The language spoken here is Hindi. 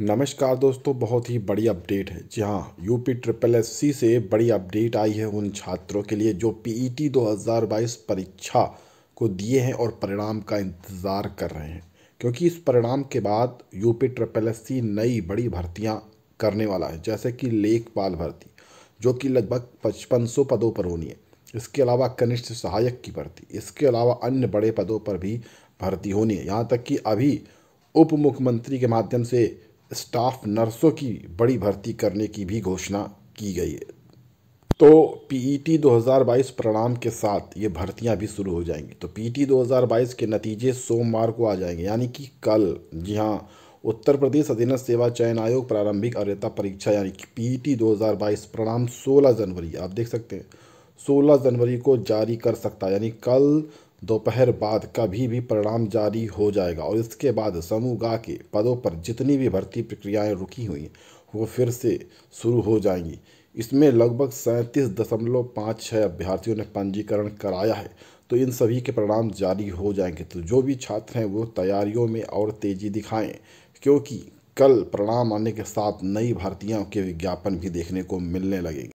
नमस्कार दोस्तों बहुत ही बड़ी अपडेट है जी हाँ यूपी ट्रिपल एस सी से बड़ी अपडेट आई है उन छात्रों के लिए जो पीईटी e 2022 परीक्षा को दिए हैं और परिणाम का इंतज़ार कर रहे हैं क्योंकि इस परिणाम के बाद यूपी ट्रिपल एस सी नई बड़ी भर्तियाँ करने वाला है जैसे कि लेखपाल भर्ती जो कि लगभग पचपन सौ पदों पर होनी है इसके अलावा कनिष्ठ सहायक की भर्ती इसके अलावा अन्य बड़े पदों पर भी भर्ती होनी है यहाँ तक कि अभी उप मुख्यमंत्री के माध्यम से स्टाफ नर्सों की बड़ी भर्ती करने की भी घोषणा की गई है तो पीईटी e 2022 प्रणाम के साथ ये भर्तियां भी शुरू हो जाएंगी तो पीईटी e 2022 के नतीजे सोमवार को आ जाएंगे यानी कि कल जी हाँ उत्तर प्रदेश अधीनस्थ सेवा चयन आयोग प्रारंभिक अर्यता परीक्षा यानी कि पीईटी e 2022 प्रणाम 16 जनवरी आप देख सकते हैं 16 जनवरी को जारी कर सकता है यानी कल दोपहर बाद कभी भी परिणाम जारी हो जाएगा और इसके बाद समूह गा के पदों पर जितनी भी भर्ती प्रक्रियाएं रुकी हुई हैं वो फिर से शुरू हो जाएंगी इसमें लगभग सैंतीस दशमलव पाँच छः अभ्यर्थियों ने पंजीकरण कराया है तो इन सभी के परिणाम जारी हो जाएंगे तो जो भी छात्र हैं वो तैयारियों में और तेज़ी दिखाएं क्योंकि कल परिणाम आने के साथ नई भर्तियों के विज्ञापन भी देखने को मिलने लगेंगे